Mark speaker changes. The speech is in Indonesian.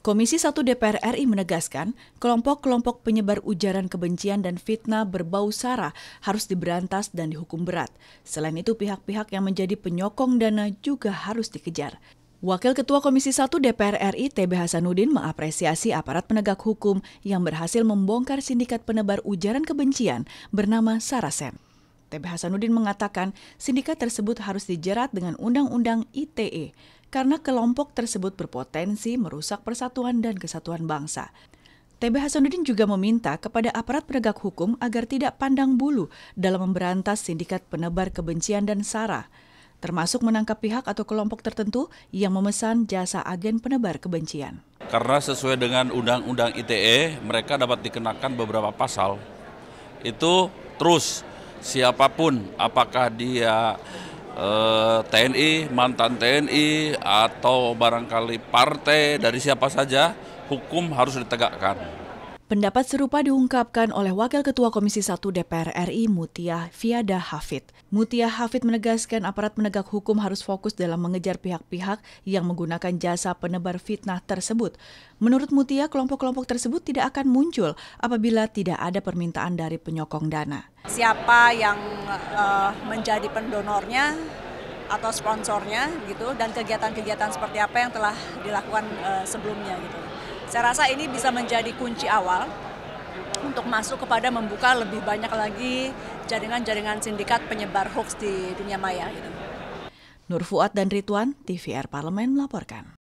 Speaker 1: Komisi 1 DPR RI menegaskan, kelompok-kelompok penyebar ujaran kebencian dan fitnah berbau sara harus diberantas dan dihukum berat. Selain itu, pihak-pihak yang menjadi penyokong dana juga harus dikejar. Wakil Ketua Komisi 1 DPR RI TB Hasanuddin mengapresiasi aparat penegak hukum yang berhasil membongkar sindikat penebar ujaran kebencian bernama Sarasen. TB Hasanuddin mengatakan sindikat tersebut harus dijerat dengan Undang-Undang ITE karena kelompok tersebut berpotensi merusak persatuan dan kesatuan bangsa. TB Hasanuddin juga meminta kepada aparat penegak hukum agar tidak pandang bulu dalam memberantas sindikat penebar kebencian dan sara, termasuk menangkap pihak atau kelompok tertentu yang memesan jasa agen penebar kebencian.
Speaker 2: Karena sesuai dengan Undang-Undang ITE, mereka dapat dikenakan beberapa pasal. Itu terus siapapun, apakah dia eh, TNI, mantan TNI, atau barangkali partai dari siapa saja, hukum harus ditegakkan.
Speaker 1: Pendapat serupa diungkapkan oleh Wakil Ketua Komisi 1 DPR RI Mutia Fiada Hafid. Mutia Hafid menegaskan aparat penegak hukum harus fokus dalam mengejar pihak-pihak yang menggunakan jasa penebar fitnah tersebut. Menurut Mutia, kelompok-kelompok tersebut tidak akan muncul apabila tidak ada permintaan dari penyokong dana.
Speaker 3: Siapa yang uh, menjadi pendonornya atau sponsornya gitu dan kegiatan-kegiatan seperti apa yang telah dilakukan uh, sebelumnya gitu. Saya rasa ini bisa menjadi kunci awal untuk masuk kepada membuka lebih banyak lagi jaringan-jaringan sindikat penyebar hoax di dunia maya. Gitu.
Speaker 1: Nur Fuad dan Rituan, TVR Parlemen melaporkan.